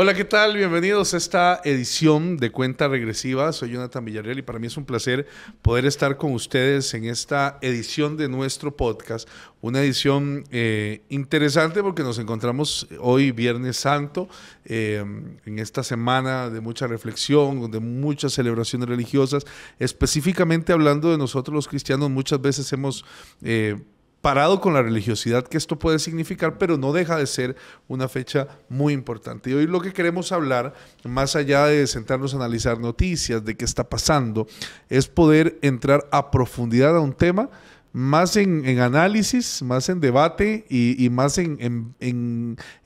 Hola, ¿qué tal? Bienvenidos a esta edición de Cuenta Regresiva. Soy Jonathan Villarreal y para mí es un placer poder estar con ustedes en esta edición de nuestro podcast. Una edición eh, interesante porque nos encontramos hoy, Viernes Santo, eh, en esta semana de mucha reflexión, de muchas celebraciones religiosas. Específicamente hablando de nosotros los cristianos, muchas veces hemos... Eh, parado con la religiosidad que esto puede significar, pero no deja de ser una fecha muy importante. Y hoy lo que queremos hablar, más allá de sentarnos a analizar noticias, de qué está pasando, es poder entrar a profundidad a un tema más en, análisis, más en debate y, más en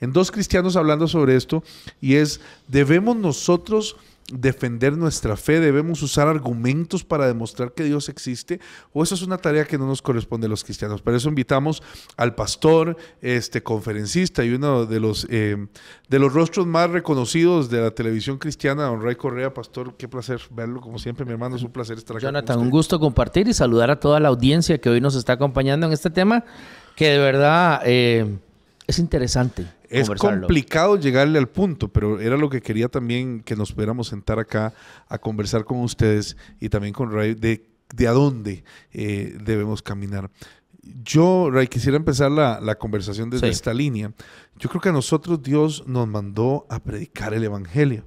dos cristianos hablando sobre esto, y es, debemos nosotros defender nuestra fe, debemos usar argumentos para demostrar que Dios existe, o eso es una tarea que no nos corresponde a los cristianos. Por eso invitamos al pastor, este conferencista y uno de los, eh, de los rostros más reconocidos de la televisión cristiana, don Ray Correa. Pastor, qué placer verlo, como siempre, mi hermano, es un placer estar aquí. Jonathan, un gusto compartir y saludar a toda la audiencia que hoy nos está acompañando en este tema, que de verdad eh, es interesante es complicado llegarle al punto, pero era lo que quería también que nos pudiéramos sentar acá a conversar con ustedes y también con Ray de, de a dónde eh, debemos caminar. Yo, Ray, quisiera empezar la, la conversación desde esta línea. Yo creo que a nosotros Dios nos mandó a predicar el Evangelio.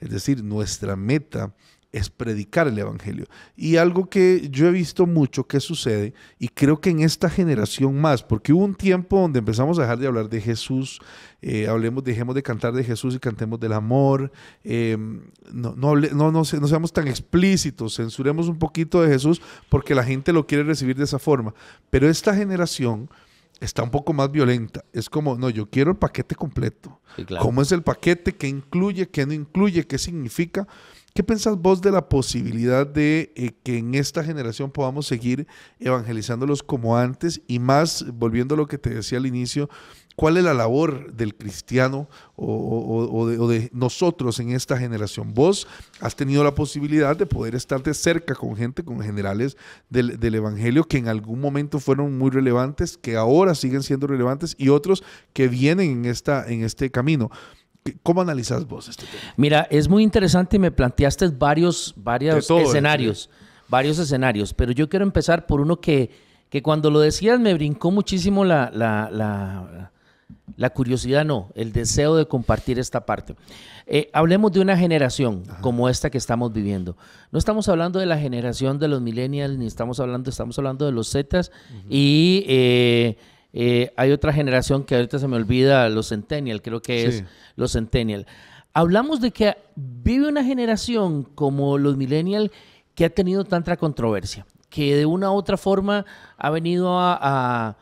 Es decir, nuestra meta es predicar el Evangelio. Y algo que yo he visto mucho que sucede, y creo que en esta generación más, porque hubo un tiempo donde empezamos a dejar de hablar de Jesús, eh, hablemos, dejemos de cantar de Jesús y cantemos del amor, em, no, no, no, no, seamos tan explícitos, censuremos un poquito de Jesús porque la gente lo quiere recibir de esa forma. Pero esta generación está un poco más violenta. Es como, no, yo quiero el paquete completo. ¿Cómo es el paquete? ¿Qué incluye? ¿Qué no incluye? ¿Qué significa? ¿Qué pensás vos de la posibilidad de eh, que en esta generación podamos seguir evangelizándolos como antes y más, volviendo a lo que te decía al inicio, cuál es la labor del cristiano o, de, nosotros en esta generación. Vos has tenido la posibilidad de poder estar de cerca con gente, con generales del, Evangelio que en algún momento fueron muy relevantes, que ahora siguen siendo relevantes y otros que vienen en, esta, en este camino. ¿Cómo analizas vos este Mira, es muy interesante y me planteaste varios, varios escenarios, varios escenarios, pero yo quiero empezar por uno que, que cuando lo decías me brincó muchísimo la, la, la, curiosidad, no, el deseo de compartir esta parte. Eh, hablemos de una generación como esta que estamos viviendo. No estamos hablando de la generación de los millennials, ni estamos hablando, estamos hablando de los Zetas y... Eh, eh, hay otra generación que ahorita se me olvida, los Centennial, creo que es los Centennial. Hablamos de que vive una generación como los Millennial que ha tenido tanta controversia, que de una u otra forma ha venido a,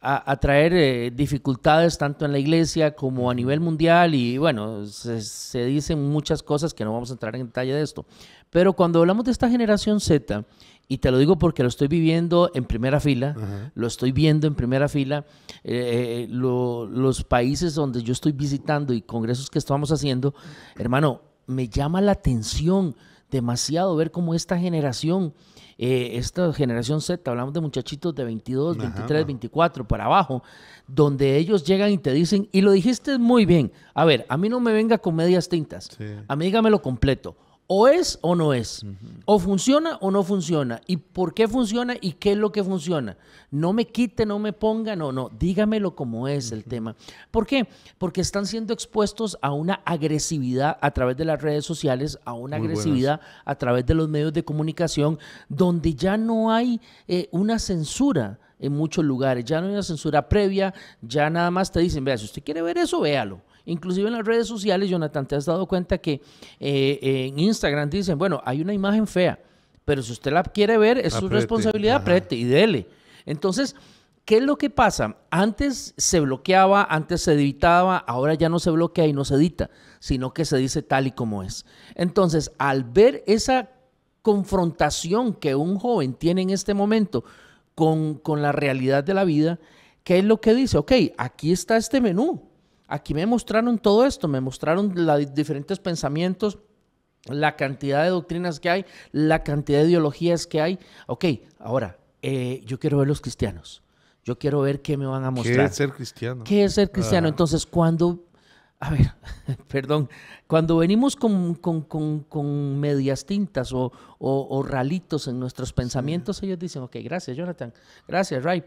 a, traer eh, dificultades tanto en la iglesia como a nivel mundial y bueno, se, dicen muchas cosas que no vamos a entrar en detalle de esto. Pero cuando hablamos de esta generación Z y te lo digo porque lo estoy viviendo en primera fila, lo estoy viendo en primera fila. Eh, eh, los países donde yo estoy visitando y congresos que estamos haciendo, hermano, me llama la atención demasiado ver cómo esta generación, eh, esta generación Z, hablamos de muchachitos de 22, 23, 24 para abajo, donde ellos llegan y te dicen, y lo dijiste muy bien, a ver, a mí no me venga con medias tintas, a mí dígamelo completo o es o no es, o funciona o no funciona, y por qué funciona y qué es lo que funciona. No me quite, no me ponga, no, no, dígamelo como es el tema. ¿Por qué? Porque están siendo expuestos a una agresividad a través de las redes sociales, a una agresividad a través de los medios de comunicación, donde ya no hay eh, una censura en muchos lugares, ya no hay una censura previa, ya nada más te dicen, vea, si usted quiere ver eso, véalo Inclusive en las redes sociales, Jonathan, te has dado cuenta que eh, en Instagram dicen, bueno, hay una imagen fea, pero si usted la quiere ver, es su responsabilidad, prete y dele. Entonces, ¿qué es lo que pasa? Antes se bloqueaba, antes se editaba, ahora ya no se bloquea y no se edita, sino que se dice tal y como es. Entonces, al ver esa confrontación que un joven tiene en este momento con, con la realidad de la vida, ¿qué es lo que dice? Ok, aquí está este menú. Aquí me mostraron todo esto, me mostraron los diferentes pensamientos, la cantidad de doctrinas que hay, la cantidad de ideologías que hay. Ok, ahora, eh, yo quiero ver los cristianos. Yo quiero ver qué me van a mostrar. ¿Qué es ser cristiano? ¿Qué es ser cristiano? Entonces, cuando, a ver, perdón, cuando venimos con, con, con, con medias tintas o, o, ralitos en nuestros pensamientos, ellos dicen, ok, gracias Jonathan, gracias Ray,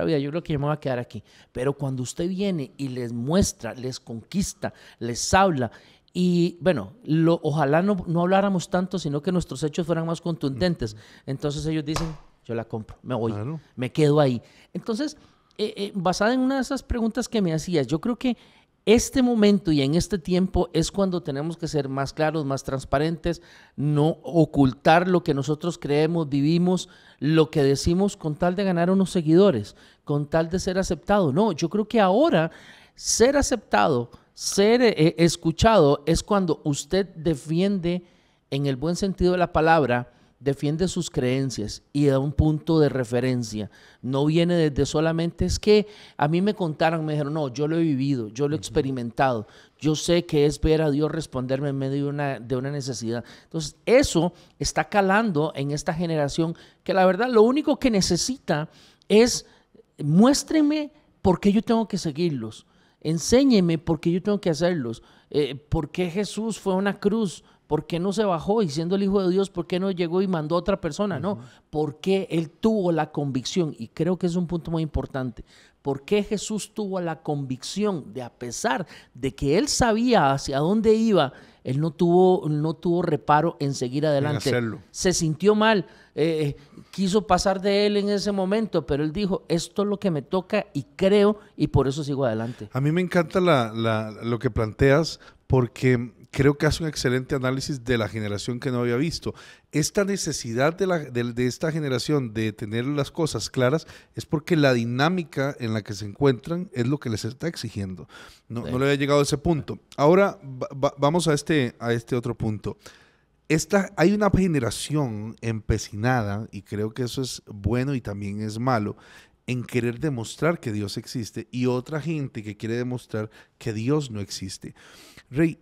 vida, yo creo que yo me voy a quedar aquí. Pero cuando usted viene y les muestra, les conquista, les habla, y bueno, lo, ojalá no, no habláramos tanto, sino que nuestros hechos fueran más contundentes. Entonces ellos dicen, yo la compro, me voy, me quedo ahí. Entonces, eh, eh, basada en una de esas preguntas que me hacías, yo creo que este momento y en este tiempo es cuando tenemos que ser más claros, más transparentes, no ocultar lo que nosotros creemos, vivimos, lo que decimos con tal de ganar unos seguidores, con tal de ser aceptado. No, yo creo que ahora ser aceptado, ser eh, eh, escuchado es cuando usted defiende en el buen sentido de la palabra defiende sus creencias y da un punto de referencia. No viene desde solamente es que a mí me contaron, me dijeron, no, yo lo he vivido, yo lo he experimentado, yo sé que es ver a Dios responderme en medio de una, de una necesidad. Entonces, eso está calando en esta generación que la verdad lo único que necesita es muéstreme por qué yo tengo que seguirlos enséñeme por qué yo tengo que hacerlos, eh, por qué Jesús fue una cruz, ¿Por qué no se bajó y siendo el Hijo de Dios, por qué no llegó y mandó a otra persona? No, porque Él tuvo la convicción, y creo que es un punto muy importante, ¿por qué Jesús tuvo la convicción de, a pesar de que Él sabía hacia dónde iba, Él no tuvo, no tuvo reparo en seguir adelante? Se sintió mal, eh, eh, quiso pasar de Él en ese momento, pero Él dijo, esto es lo que me toca y creo y por eso sigo adelante. A mí me encanta lo que planteas porque creo que hace un excelente análisis de la generación que no había visto. Esta necesidad de, la, de, esta generación de tener las cosas claras es porque la dinámica en la que se encuentran es lo que les está exigiendo. No, le había llegado a ese punto. Ahora vamos a este, a este otro punto. Esta, hay una generación empecinada, y creo que eso es bueno y también es malo, en querer demostrar que Dios existe y otra gente que quiere demostrar que Dios no existe. Rey,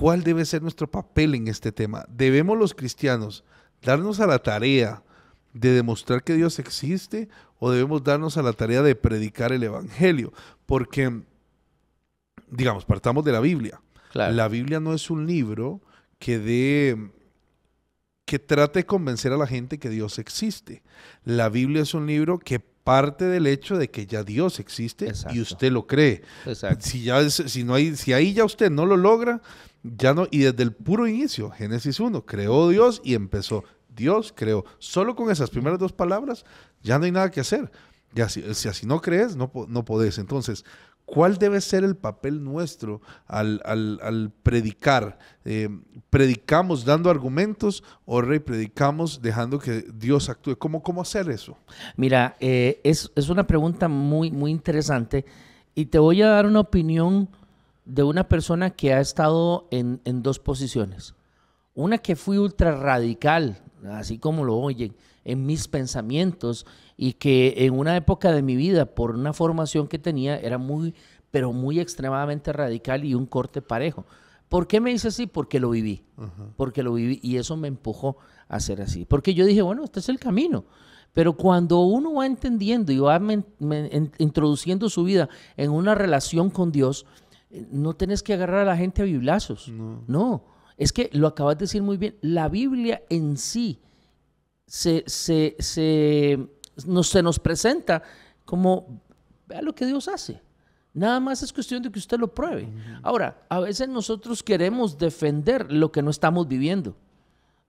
¿Cuál debe ser nuestro papel en este tema? ¿Debemos los cristianos darnos a la tarea de demostrar que Dios existe o debemos darnos a la tarea de predicar el Evangelio? Porque, digamos, partamos de la Biblia. La Biblia no es un libro que que trate de convencer a la gente que Dios existe. La Biblia es un libro que parte del hecho de que ya Dios existe y usted lo cree. Si, ya si, no hay, si ahí ya usted no lo logra, ya no, y desde el puro inicio, Génesis 1, creó Dios y empezó. Dios creó. Solo con esas primeras dos palabras ya no hay nada que hacer. Ya si, si así no crees, no, no podés. Entonces, ¿Cuál debe ser el papel nuestro al, al, predicar? Eh, ¿Predicamos dando argumentos o predicamos dejando que Dios actúe? ¿Cómo, cómo hacer eso? Mira, eh, es, es, una pregunta muy, muy interesante y te voy a dar una opinión de una persona que ha estado en, en dos posiciones. Una que fui ultra radical, así como lo oyen, en mis pensamientos y que en una época de mi vida, por una formación que tenía, era muy, pero muy extremadamente radical y un corte parejo. ¿Por qué me hice así? Porque lo viví, porque lo viví y eso me empujó a ser así. Porque yo dije, bueno, este es el camino. Pero cuando uno va entendiendo y va introduciendo su vida en una relación con Dios, eh, no tenés que agarrar a la gente a biblazos. No. no. Es que lo acabas de decir muy bien. La Biblia en sí se, se, se, nos, se nos presenta como, vea lo que Dios hace. Nada más es cuestión de que usted lo pruebe. Ahora, a veces nosotros queremos defender lo que no estamos viviendo.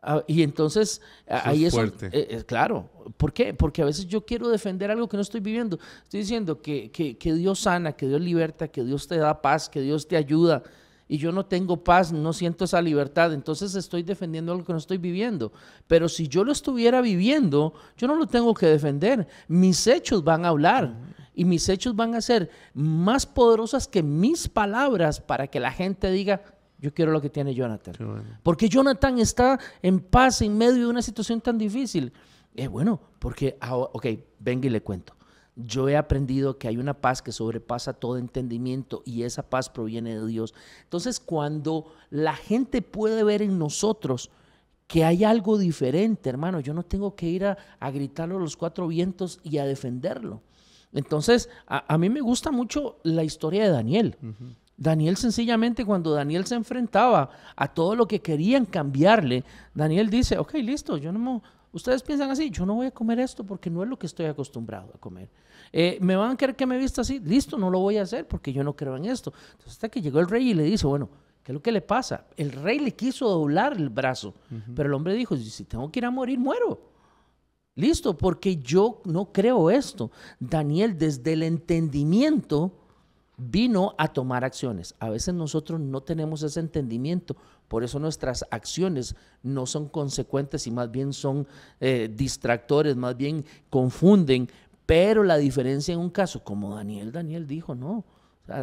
Ah, y entonces ahí es fuerte. Eh, eh, claro, ¿por qué? Porque a veces yo quiero defender algo que no estoy viviendo. Estoy diciendo que, que, que Dios sana, que Dios liberta, que Dios te da paz, que Dios te ayuda y yo no tengo paz, no siento esa libertad, entonces estoy defendiendo algo que no estoy viviendo. Pero si yo lo estuviera viviendo, yo no lo tengo que defender. Mis hechos van a hablar. Y mis hechos van a ser más poderosas que mis palabras para que la gente diga, yo quiero lo que tiene Jonathan. Porque Jonathan está en paz en medio de una situación tan difícil. Eh, bueno, porque, ah, ok, venga y le cuento. Yo he aprendido que hay una paz que sobrepasa todo entendimiento y esa paz proviene de Dios. Entonces, cuando la gente puede ver en nosotros que hay algo diferente, hermano, yo no tengo que ir a, gritarlo a los cuatro vientos y a defenderlo. Entonces, a, mí me gusta mucho la historia de Daniel. Daniel sencillamente cuando Daniel se enfrentaba a todo lo que querían cambiarle, Daniel dice, ok, listo, yo no me, Ustedes piensan así, yo no voy a comer esto porque no es lo que estoy acostumbrado a comer. Eh, ¿Me van a querer que me vista así? Listo, no lo voy a hacer porque yo no creo en esto. Entonces hasta que llegó el rey y le dice, bueno, ¿qué es lo que le pasa? El rey le quiso doblar el brazo, pero el hombre dijo, si tengo que ir a morir, muero. Listo, porque yo no creo esto. Daniel, desde el entendimiento, vino a tomar acciones. A veces nosotros no tenemos ese entendimiento, por eso nuestras acciones no son consecuentes y más bien son eh, distractores, más bien confunden. Pero la diferencia en un caso, como Daniel, Daniel dijo, no,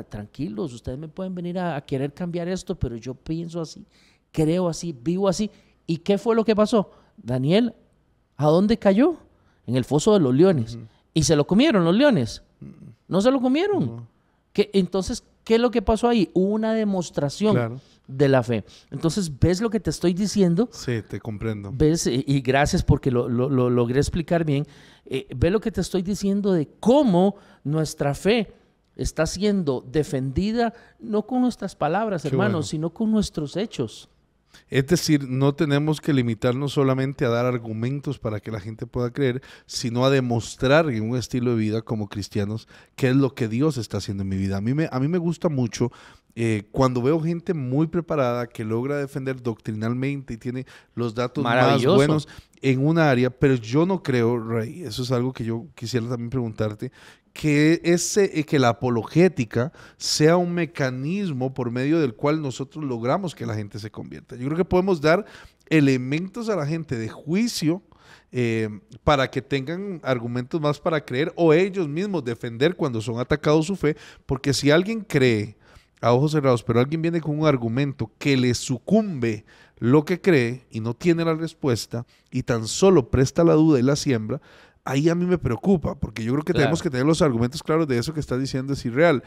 tranquilos, ustedes me pueden venir a, querer cambiar esto, pero yo pienso así, creo así, vivo así. ¿Y qué fue lo que pasó? Daniel, ¿a dónde cayó? En el foso de los leones. Y se lo comieron los leones. Mm. No se lo comieron entonces, ¿qué es lo que pasó ahí? Hubo una demostración. de la fe. Entonces, ¿ves lo que te estoy diciendo? Sí, te comprendo. ¿Ves? Y, gracias porque lo, logré explicar bien. Eh, ¿Ves lo que te estoy diciendo de cómo nuestra fe está siendo defendida, no con nuestras palabras, hermanos, sino con nuestros hechos? Es decir, no tenemos que limitarnos solamente a dar argumentos para que la gente pueda creer, sino a demostrar en un estilo de vida como cristianos qué es lo que Dios está haciendo en mi vida. A mí me, a mí me gusta mucho eh, cuando veo gente muy preparada que logra defender doctrinalmente y tiene los datos más buenos en una área, pero yo no creo, Rey, eso es algo que yo quisiera también preguntarte, que, ese, eh, que la apologética sea un mecanismo por medio del cual nosotros logramos que la gente se convierta. Yo creo que podemos dar elementos a la gente de juicio eh, para que tengan argumentos más para creer o ellos mismos defender cuando son atacados su fe, porque si alguien cree a ojos cerrados, pero alguien viene con un argumento que le sucumbe lo que cree y no tiene la respuesta y tan solo presta la duda y la siembra, ahí a mí me preocupa, porque yo creo que tenemos que tener los argumentos claros de eso que está diciendo es irreal.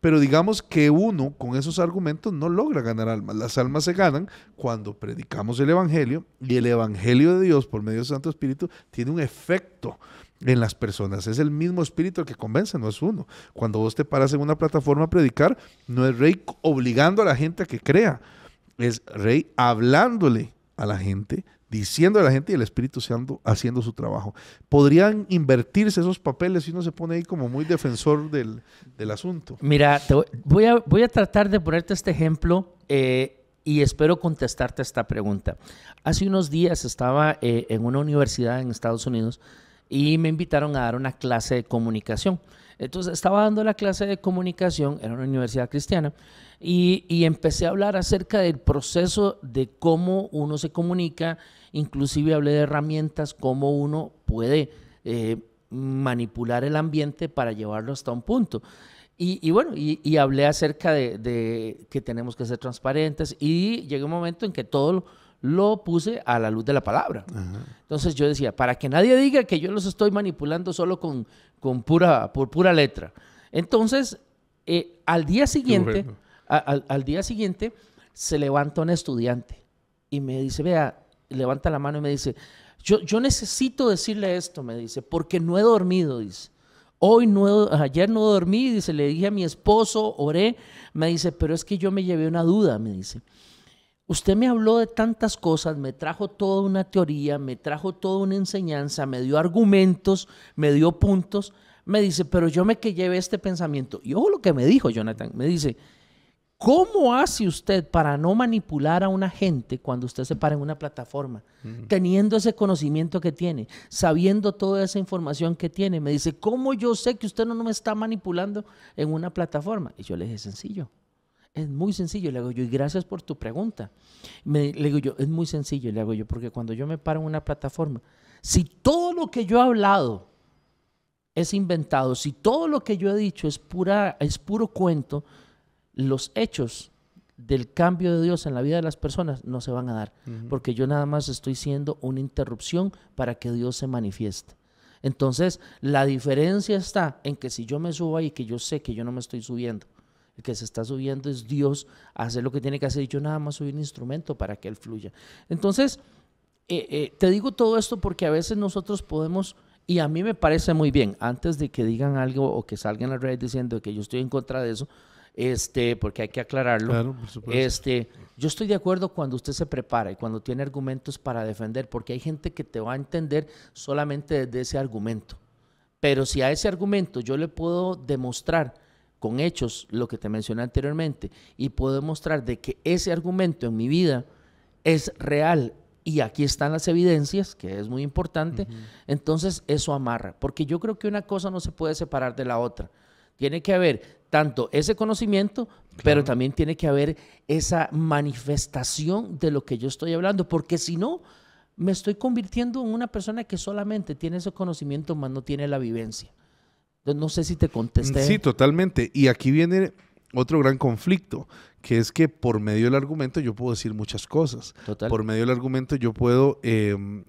Pero digamos que uno con esos argumentos no logra ganar almas. Las almas se ganan cuando predicamos el Evangelio y el Evangelio de Dios por medio del Santo Espíritu tiene un efecto en las personas. Es el mismo espíritu que convence, no es uno. Cuando vos te paras en una plataforma a predicar, no es rey obligando a la gente a que crea, es rey hablándole a la gente, diciendo a la gente y el Espíritu haciendo su trabajo. Podrían invertirse esos papeles si uno se pone ahí como muy defensor del, asunto. Mira, voy, a, voy a tratar de ponerte este ejemplo. Eh, y espero contestarte esta pregunta. Hace unos días estaba eh, en una universidad en Estados Unidos y me invitaron a dar una clase de comunicación. Entonces estaba dando la clase de comunicación, era una universidad cristiana, y, empecé a hablar acerca del proceso de cómo uno se comunica, inclusive hablé de herramientas, cómo uno puede eh, manipular el ambiente para llevarlo hasta un punto. Y, bueno, y, hablé acerca de, de, que tenemos que ser transparentes y llegó un momento en que todo lo puse a la luz de la palabra. Entonces yo decía, para que nadie diga que yo los estoy manipulando solo con, pura, por pura letra. Entonces, eh, al día siguiente, al, día siguiente, se levanta un estudiante y me dice, vea, levanta la mano y me dice, yo, yo necesito decirle esto, me dice, porque no he dormido, dice. Hoy no, ayer no dormí, dice, le dije a mi esposo, oré, me dice, pero es que yo me llevé una duda, me dice usted me habló de tantas cosas, me trajo toda una teoría, me trajo toda una enseñanza, me dio argumentos, me dio puntos, me dice, pero yo me que lleve este pensamiento. Y ojo lo que me dijo Jonathan, me dice, ¿cómo hace usted para no manipular a una gente cuando usted se para en una plataforma? Teniendo ese conocimiento que tiene, sabiendo toda esa información que tiene, me dice, ¿cómo yo sé que usted no me está manipulando en una plataforma? Y yo le dije, sencillo es muy sencillo, le hago yo, y gracias por tu pregunta. Me, le digo yo, es muy sencillo, le hago yo, porque cuando yo me paro en una plataforma, si todo lo que yo he hablado es inventado, si todo lo que yo he dicho es, pura, es puro cuento, los hechos del cambio de Dios en la vida de las personas no se van a dar, porque yo nada más estoy siendo una interrupción para que Dios se manifieste. Entonces, la diferencia está en que si yo me subo ahí, que yo sé que yo no me estoy subiendo, el que se está subiendo es Dios a hacer lo que tiene que hacer y yo nada más soy un instrumento para que Él fluya. Entonces, eh, eh, te digo todo esto porque a veces nosotros podemos, y a mí me parece muy bien, antes de que digan algo o que salgan la red diciendo que yo estoy en contra de eso, este, porque hay que aclararlo. este, yo estoy de acuerdo cuando usted se prepara y cuando tiene argumentos para defender, porque hay gente que te va a entender solamente desde ese argumento. Pero si a ese argumento yo le puedo demostrar con hechos lo que te mencioné anteriormente y puedo demostrar de que ese argumento en mi vida es real y aquí están las evidencias, que es muy importante, entonces eso amarra, porque yo creo que una cosa no se puede separar de la otra. Tiene que haber tanto ese conocimiento, pero también tiene que haber esa manifestación de lo que yo estoy hablando, porque si no, me estoy convirtiendo en una persona que solamente tiene ese conocimiento, más no tiene la vivencia no sé si te mm, contesté. Sí, totalmente. Y aquí viene otro gran conflicto, que es que por medio del argumento yo puedo decir muchas cosas. Por medio del argumento yo puedo em,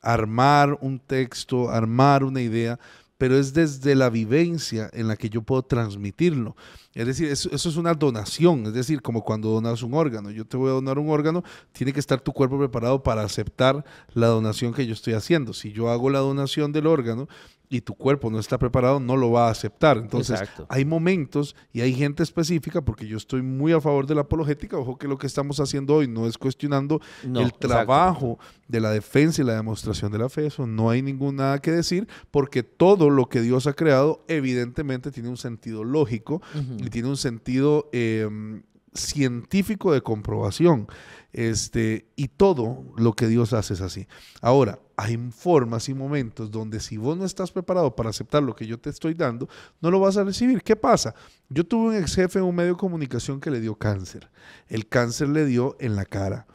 armar un texto, armar una idea, pero es desde la vivencia en la que yo puedo transmitirlo. Es decir, eso, es una donación, es decir, como cuando donas un órgano, yo te voy a donar un órgano, tiene que estar tu cuerpo preparado para aceptar la donación que yo estoy haciendo. Si yo hago la donación del órgano, y tu cuerpo no está preparado, no lo va a aceptar. Entonces, hay momentos y hay gente específica, porque yo estoy muy a favor de la apologética, ojo que lo que estamos haciendo hoy no es cuestionando el trabajo de la defensa y la demostración de la fe, eso no hay ningún nada que decir, porque todo lo que Dios ha creado evidentemente tiene un sentido lógico y tiene un sentido em, científico de comprobación. Este, y todo lo que Dios hace es así. Ahora, hay formas y momentos donde si vos no estás preparado para aceptar lo que yo te estoy dando, no lo vas a recibir. ¿Qué pasa? Yo tuve un ex jefe en un medio de comunicación que le dio cáncer. El cáncer le dio en la cara.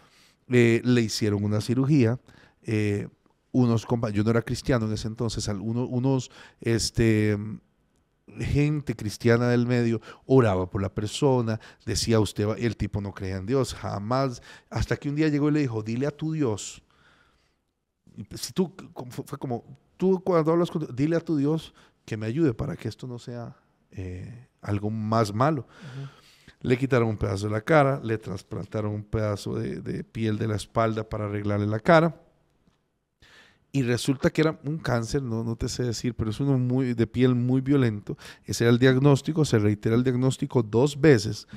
Eh, le hicieron una cirugía. Eh, unos yo no era cristiano en ese entonces, unos, unos este, gente cristiana del medio oraba por la persona, decía usted, el tipo no creía en Dios, jamás, hasta que un día llegó y le dijo, dile a tu Dios, pues, si tú, fue como, tú cuando hablas con, dile a tu Dios que me ayude para que esto no sea eh, algo más malo. Le quitaron un pedazo de la cara, le trasplantaron un pedazo de piel de la espalda para arreglarle la cara y resulta que era un cáncer, no, no te sé decir, pero es uno muy, de piel muy violento. Ese era el diagnóstico, se reitera el diagnóstico dos veces.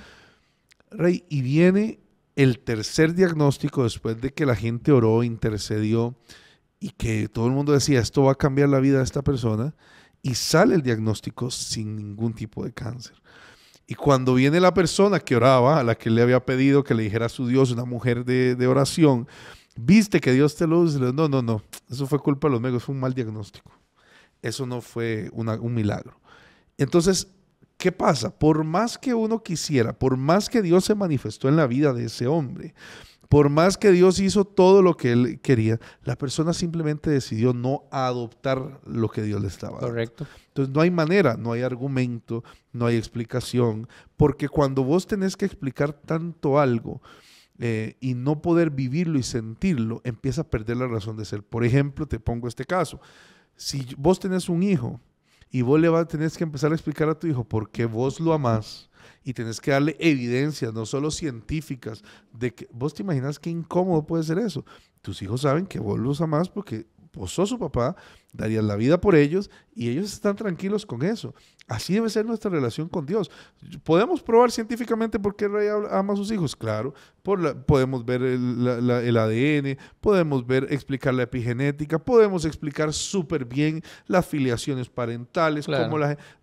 Rey, y viene el tercer diagnóstico después de que la gente oró, intercedió y que todo el mundo decía, esto va a cambiar la vida de esta persona, y sale el diagnóstico sin ningún tipo de cáncer. Y cuando viene la persona que oraba, a la que le había pedido que le dijera a su Dios, una mujer de, de oración, viste que Dios te lo No, no, no. Eso fue culpa de los médicos fue un mal diagnóstico. Eso no fue un milagro. Entonces, ¿qué pasa? Por más que uno quisiera, por más que Dios se manifestó en la vida de ese hombre, por más que Dios hizo todo lo que él quería, la persona simplemente decidió no adoptar lo que Dios le estaba dando. Correcto. Entonces no hay manera, no hay argumento, no hay explicación, porque cuando vos tenés que explicar tanto algo, eh, y no poder vivirlo y sentirlo, empieza a perder la razón de ser. Por ejemplo, te pongo este caso. Si vos tenés un hijo y vos le vas, tenés que empezar a explicar a tu hijo por qué vos lo amás y tenés que darle evidencias, no solo científicas, de que vos te imaginas qué incómodo puede ser eso. Tus hijos saben que vos los amás porque vos sos su papá darías la vida por ellos y ellos están tranquilos con eso. Así debe ser nuestra relación con Dios. ¿Podemos probar científicamente por qué el rey ama a sus hijos? Claro, podemos ver el, ADN, podemos ver, explicar la epigenética, podemos explicar súper bien las filiaciones parentales, la,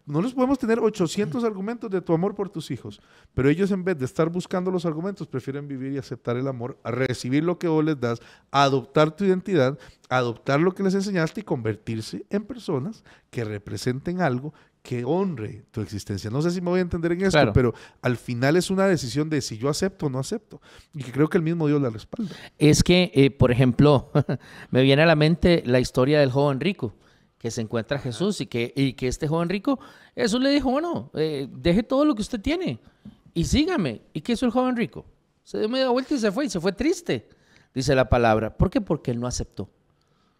no les podemos tener 800 argumentos de tu amor por tus hijos, pero ellos en vez de estar buscando los argumentos, prefieren vivir y aceptar el amor, recibir lo que vos les das, adoptar tu identidad, adoptar lo que les enseñaste y convertir en personas que representen algo que honre tu existencia. No sé si me voy a entender en esto, pero al final es una decisión de si yo acepto o no acepto. Y que creo que el mismo Dios la respalda. Es que, eh, por ejemplo, me viene a la mente la historia del joven rico que se encuentra Jesús y que, y que este joven rico, Jesús le dijo, bueno, eh, deje todo lo que usted tiene y sígame. ¿Y qué hizo el joven rico? Se dio media vuelta y se fue y se fue triste, dice la palabra. ¿Por qué? Porque él no aceptó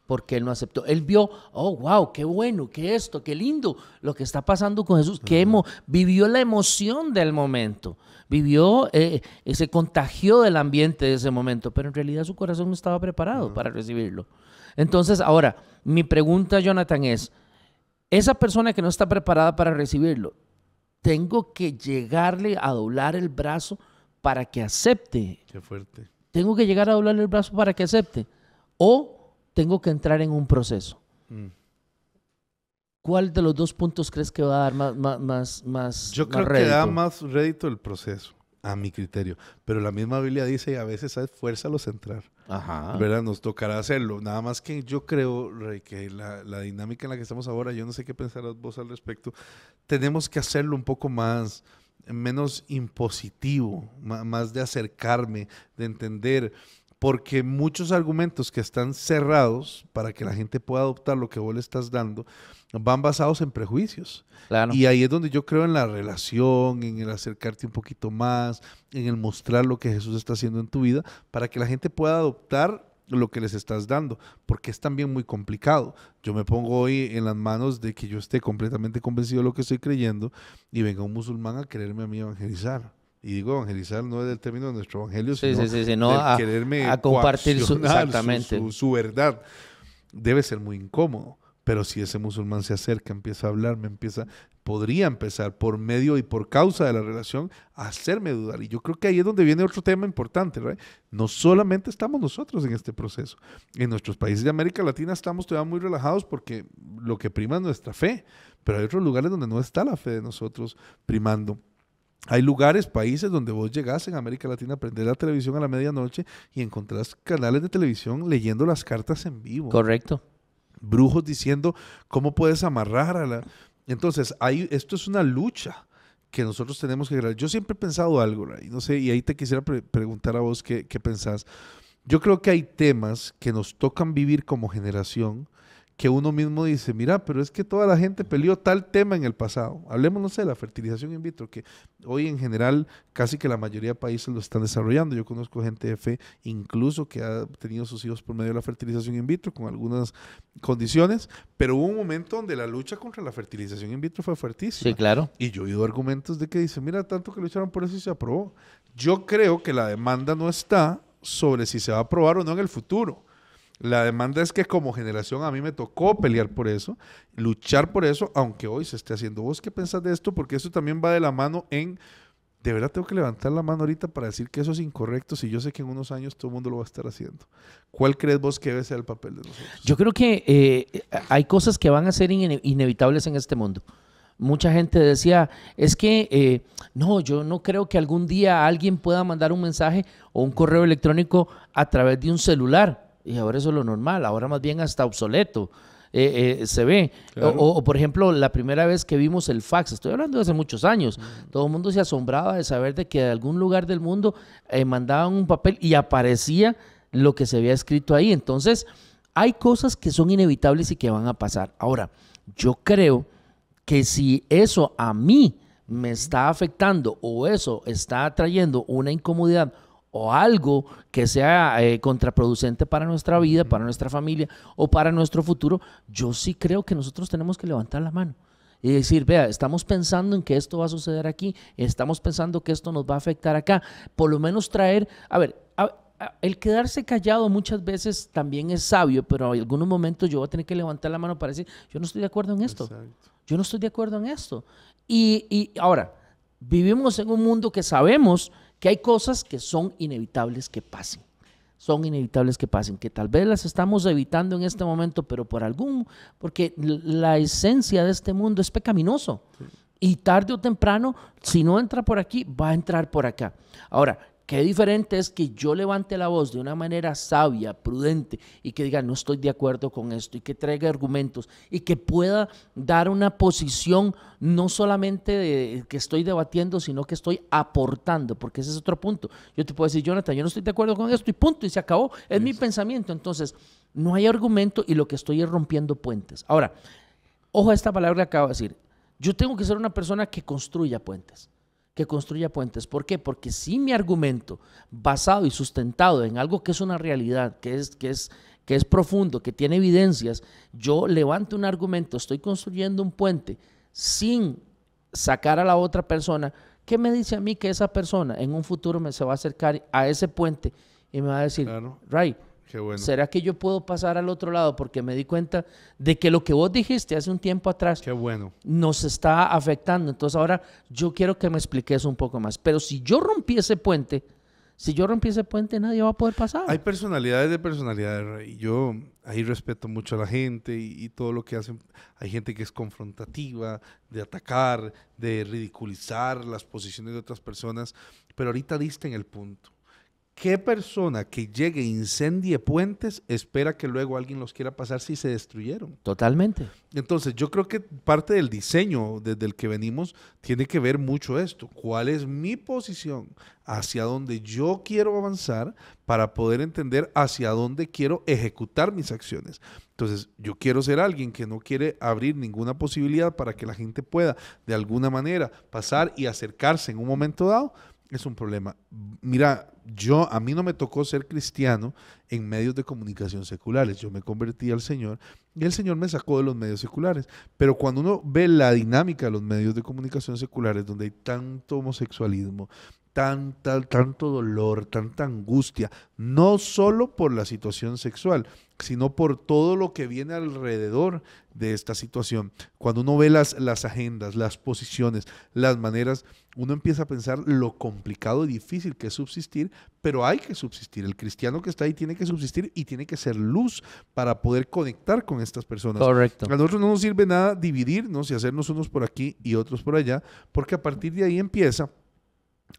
porque él no aceptó. Él vio, oh, wow, qué bueno, qué esto, qué lindo lo que está pasando con Jesús, que vivió la emoción del momento, vivió, eh, eh, se contagió del ambiente de ese momento, pero en realidad su corazón no estaba preparado para recibirlo. Entonces, ahora, mi pregunta, Jonathan, es, esa persona que no está preparada para recibirlo, tengo que llegarle a doblar el brazo para que acepte. Qué fuerte. Tengo que llegar a doblarle el brazo para que acepte. O tengo que entrar en un proceso. Mm. ¿Cuál de los dos puntos crees que va a dar más, más, más, Yo creo que da más rédito el proceso, a mi criterio. Pero la misma Biblia dice, a veces fuerza a entrar. Ajá. ¿Verdad? Nos tocará hacerlo. Nada más que yo creo, Rey, que la, dinámica en la que estamos ahora, yo no sé qué pensarás vos al respecto, tenemos que hacerlo un poco más, menos impositivo, más de acercarme, de entender porque muchos argumentos que están cerrados para que la gente pueda adoptar lo que vos le estás dando van basados en prejuicios. Y ahí es donde yo creo en la relación, en el acercarte un poquito más, en el mostrar lo que Jesús está haciendo en tu vida, para que la gente pueda adoptar lo que les estás dando, porque es también muy complicado. Yo me pongo hoy en las manos de que yo esté completamente convencido de lo que estoy creyendo y venga un musulmán a quererme a mí evangelizar. Y digo evangelizar no es el término de nuestro evangelio, sino, a, quererme a compartir su, exactamente. Su, verdad. Debe ser muy incómodo. Pero si ese musulmán se acerca, empieza a hablarme, empieza, podría empezar por medio y por causa de la relación a hacerme dudar. Y yo creo que ahí es donde viene otro tema importante, No solamente estamos nosotros en este proceso. En nuestros países de América Latina estamos todavía muy relajados porque lo que prima es nuestra fe. Pero hay otros lugares donde no está la fe de nosotros primando. Hay lugares, países donde vos llegás en América Latina a prender la televisión a la medianoche y encontrás canales de televisión leyendo las cartas en vivo. Correcto. Brujos diciendo cómo puedes amarrar a la... Entonces, esto es una lucha que nosotros tenemos que crear. Yo siempre he pensado algo, y no sé, y ahí te quisiera preguntar a vos qué, qué pensás. Yo creo que hay temas que nos tocan vivir como generación que uno mismo dice, mira, pero es que toda la gente peleó tal tema en el pasado. Hablemos, no sé, de la fertilización in vitro, que hoy en general casi que la mayoría de países lo están desarrollando. Yo conozco gente de fe incluso que ha tenido sus hijos por medio de la fertilización in vitro con algunas condiciones, pero hubo un momento donde la lucha contra la fertilización in vitro fue fuertísima. Sí, claro. Y yo he oído argumentos de que dice mira, tanto que lucharon por eso y se aprobó. Yo creo que la demanda no está sobre si se va a aprobar o no en el futuro la demanda es que como generación a mí me tocó pelear por eso, luchar por eso, aunque hoy se esté haciendo. ¿Vos qué pensás de esto? Porque eso también va de la mano en... De verdad tengo que levantar la mano ahorita para decir que eso es incorrecto si yo sé que en unos años todo el mundo lo va a estar haciendo. ¿Cuál crees vos que debe ser el papel de nosotros? Yo creo que eh, hay cosas que van a ser inevitables en este mundo mucha gente decía, es que eh, no, yo no creo que algún día alguien pueda mandar un mensaje o un correo electrónico a través de un celular. Y ahora eso es lo normal, ahora más bien hasta obsoleto. Eh, eh, se ve. O, por ejemplo, la primera vez que vimos el fax, estoy hablando de hace muchos años, mm. todo el mundo se asombraba de saber de que de algún lugar del mundo eh, mandaban un papel y aparecía lo que se había escrito ahí. Entonces, hay cosas que son inevitables y que van a pasar. Ahora, yo creo que si eso a mí me está afectando o eso está trayendo una incomodidad o algo que sea eh, contraproducente para nuestra vida, para nuestra familia o para nuestro futuro, yo sí creo que nosotros tenemos que levantar la mano y decir, vea, estamos pensando en que esto va a suceder aquí, estamos pensando que esto nos va a afectar acá, por lo menos traer, a ver, el quedarse callado muchas veces también es sabio, pero en algunos momentos yo voy a tener que levantar la mano para decir, yo no estoy de acuerdo en esto, yo no estoy de acuerdo en esto. Y, y ahora, vivimos en un mundo que sabemos que hay cosas que son inevitables que pasen. Son inevitables que pasen, que tal vez las estamos evitando en este momento, pero por algún, porque la esencia de este mundo es pecaminoso. Y tarde o temprano, si no entra por aquí, va a entrar por acá. Ahora, Qué diferente es que yo levante la voz de una manera sabia, prudente, y que diga, no estoy de acuerdo con esto, y que traiga argumentos, y que pueda dar una posición no solamente de que estoy debatiendo, sino que estoy aportando, porque ese es otro punto. Yo te puedo decir, Jonathan, yo no estoy de acuerdo con esto, y punto, y se acabó. Es mi pensamiento. Entonces, no hay argumento y lo que estoy es rompiendo puentes. Ahora, ojo a esta palabra que acabo de decir. Yo tengo que ser una persona que construya puentes que construya puentes. ¿Por qué? Porque si mi argumento, basado y sustentado en algo que es una realidad, que es, que es, que es profundo, que tiene evidencias, yo levanto un argumento, estoy construyendo un puente sin sacar a la otra persona, ¿qué me dice a mí que esa persona en un futuro me se va a acercar a ese puente y me va a decir, Ray, ¿Será que yo puedo pasar al otro lado? Porque me di cuenta de que lo que vos dijiste hace un tiempo atrás bueno. nos está afectando. Entonces ahora yo quiero que me expliques un poco más. Pero si yo rompí ese puente, si yo rompí ese puente, nadie va a poder pasar. Hay personalidades de personalidades, y yo ahí respeto mucho a la gente y, y, todo lo que hacen. Hay gente que es confrontativa, de atacar, de ridiculizar las posiciones de otras personas, pero ahorita diste en el punto. ¿Qué persona que llegue e incendie puentes espera que luego alguien los quiera pasar si se destruyeron? Totalmente. Entonces, yo creo que parte del diseño desde el que venimos tiene que ver mucho esto. ¿Cuál es mi posición? ¿Hacia dónde yo quiero avanzar para poder entender hacia dónde quiero ejecutar mis acciones? Entonces, yo quiero ser alguien que no quiere abrir ninguna posibilidad para que la gente pueda de alguna manera pasar y acercarse en un momento dado es un problema. Mira, yo a mí no me tocó ser cristiano en medios de comunicación seculares. Yo me convertí al Señor y el Señor me sacó de los medios seculares. Pero cuando uno ve la dinámica de los medios de comunicación seculares, donde hay tanto homosexualismo, tanta, tanto dolor, tanta angustia, no solo por la situación sexual, sino por todo lo que viene alrededor de esta situación. Cuando uno ve las, las agendas, las posiciones, las maneras, uno empieza a pensar lo complicado y difícil que es subsistir, pero hay que subsistir. El cristiano que está ahí tiene que subsistir y tiene que ser luz para poder conectar con estas personas. Correcto. A nosotros no nos sirve nada dividirnos y hacernos unos por aquí y otros por allá, porque a partir de ahí empieza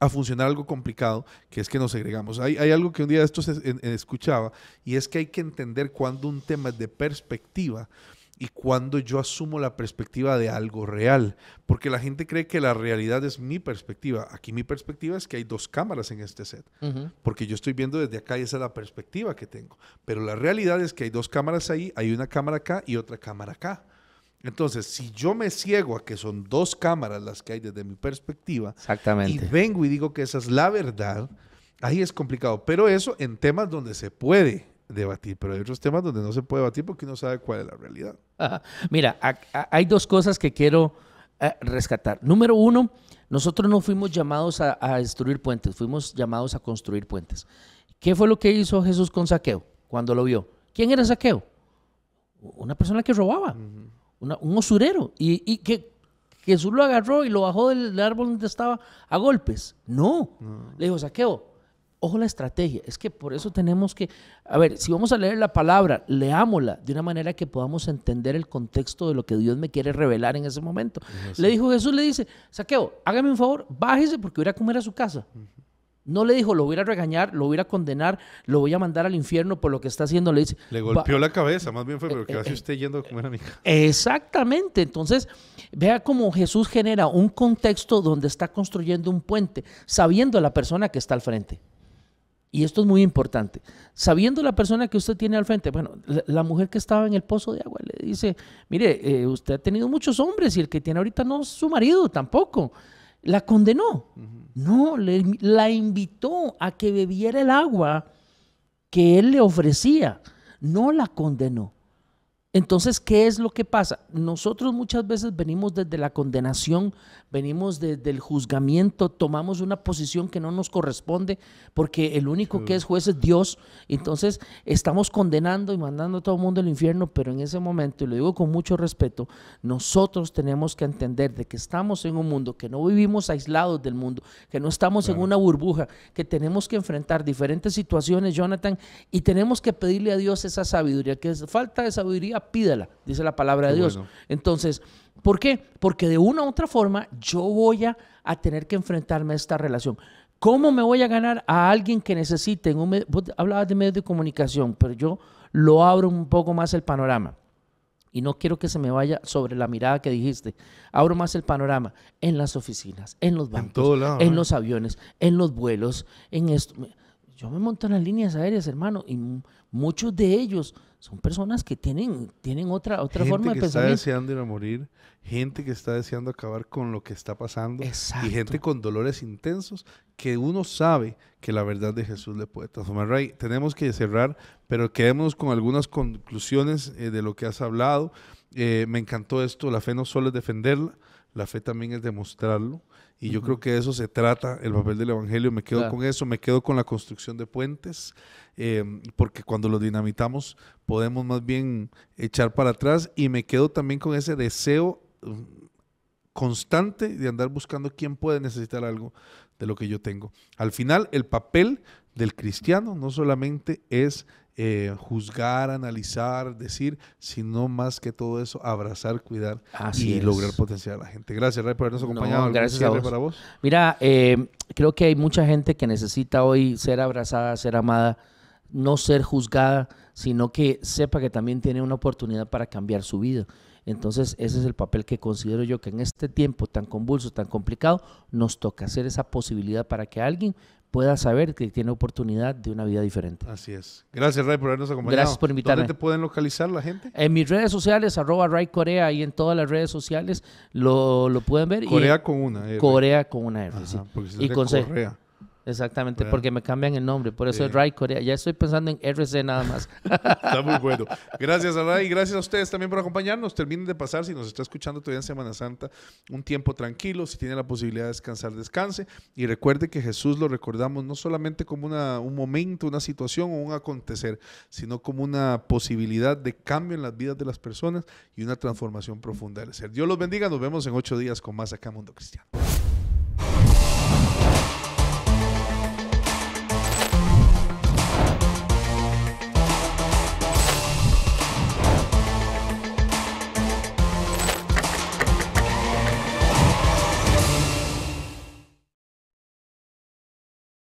a funcionar algo complicado, que es que nos segregamos. Hay, algo que un día de estos escuchaba, y es que hay que entender cuando un tema es de perspectiva y cuando yo asumo la perspectiva de algo real, porque la gente cree que la realidad es mi perspectiva. Aquí mi perspectiva es que hay dos cámaras en este set, porque yo estoy viendo desde acá y esa es la perspectiva que tengo. Pero la realidad es que hay dos cámaras ahí, hay una cámara acá y otra cámara acá. Entonces, si yo me ciego a que son dos cámaras las que hay desde mi perspectiva, y vengo y digo que esa es la verdad, ahí es complicado. Pero eso en temas donde se puede debatir, pero hay otros temas donde no se puede debatir porque uno sabe cuál es la realidad. Mira, hay dos cosas que quiero eh, rescatar. Número uno, nosotros no fuimos llamados a, destruir puentes, fuimos llamados a construir puentes. ¿Qué fue lo que hizo Jesús con Saqueo cuando lo vio? ¿Quién era Saqueo? Una persona que robaba un usurero. Y, que Jesús lo agarró y lo bajó del, árbol donde estaba a golpes. No. Le dijo, saqueo, ojo la estrategia. Es que por eso tenemos que, a ver, si vamos a leer la palabra, leámosla de una manera que podamos entender el contexto de lo que Dios me quiere revelar en ese momento. Le dijo Jesús, le dice, saqueo, hágame un favor, bájese porque voy a comer a su casa. No le dijo, lo voy a regañar, lo voy a condenar, lo voy a mandar al infierno por lo que está haciendo. Le dice. Le golpeó la cabeza, más bien fue, pero ¿qué hace usted yendo como era mi Exactamente. Entonces, vea cómo Jesús genera un contexto donde está construyendo un puente, sabiendo a la persona que está al frente. Y esto es muy importante. Sabiendo la persona que usted tiene al frente, bueno, la, mujer que estaba en el pozo de agua le dice: Mire, eh, usted ha tenido muchos hombres y el que tiene ahorita no es su marido tampoco. La condenó. No, la invitó a que bebiera el agua que él le ofrecía, no la condenó. Entonces, ¿qué es lo que pasa? Nosotros muchas veces venimos desde la condenación, venimos desde el juzgamiento, tomamos una posición que no nos corresponde, porque el único que es juez es Dios. Entonces, estamos condenando y mandando a todo el mundo al infierno, pero en ese momento, y lo digo con mucho respeto, nosotros tenemos que entender de que estamos en un mundo, que no vivimos aislados del mundo, que no estamos en una burbuja, que tenemos que enfrentar diferentes situaciones, Jonathan, y tenemos que pedirle a Dios esa sabiduría, que es falta de sabiduría pídala, dice la palabra de Dios. Entonces, ¿por qué? Porque de una u otra forma yo voy a, tener que enfrentarme a esta relación. ¿Cómo me voy a ganar a alguien que necesite? En un vos hablabas de medios de comunicación, pero yo lo abro un poco más el panorama. Y no quiero que se me vaya sobre la mirada que dijiste. Abro más el panorama. En las oficinas, en los bancos, en, los aviones, en los vuelos, en esto. Yo me monto en las líneas aéreas, hermano, y muchos de ellos son personas que tienen, tienen otra, otra forma de pensar. Gente que está deseando ir a morir, gente que está deseando acabar con lo que está pasando y gente con dolores intensos que uno sabe que la verdad de Jesús le puede transformar. tenemos que cerrar, pero quedémonos con algunas conclusiones eh, de lo que has hablado. Eh, me encantó esto, la fe no solo es defenderla, la fe también es demostrarlo. Y yo creo que de eso se trata el papel del Evangelio. Me quedo con eso, me quedo con la construcción de puentes, em, porque cuando los dinamitamos podemos más bien echar para atrás y me quedo también con ese deseo um, constante de andar buscando quién puede necesitar algo de lo que yo tengo. Al final, el papel del cristiano no solamente es eh, juzgar, analizar, decir, sino más que todo eso, abrazar, cuidar y lograr potenciar a la gente. Gracias, Ray, por habernos acompañado. gracias a para vos. Mira, eh, creo que hay mucha gente que necesita hoy ser abrazada, ser amada, no ser juzgada, sino que sepa que también tiene una oportunidad para cambiar su vida. Entonces, ese es el papel que considero yo que en este tiempo tan convulso, tan complicado, nos toca hacer esa posibilidad para que alguien pueda saber que tiene oportunidad de una vida diferente. Así es. Gracias, Ray, por habernos acompañado. Gracias por invitarme. ¿Dónde te pueden localizar la gente? En mis redes sociales, arroba Ray Corea, y en todas las redes sociales lo, lo pueden ver. Corea con una R. Corea con una R, sí. Y con Corea. Exactamente, porque me cambian el nombre, por eso es Ray Corea. Ya estoy pensando en RC nada más. está muy bueno. Gracias a Rai, gracias a ustedes también por acompañarnos. Terminen de pasar, si nos está escuchando todavía en Semana Santa, un tiempo tranquilo. Si tiene la posibilidad de descansar, descanse. Y recuerde que Jesús lo recordamos no solamente como una, un momento, una situación o un acontecer, sino como una posibilidad de cambio en las vidas de las personas y una transformación profunda del ser. Dios los bendiga, nos vemos en ocho días con más acá Mundo Cristiano.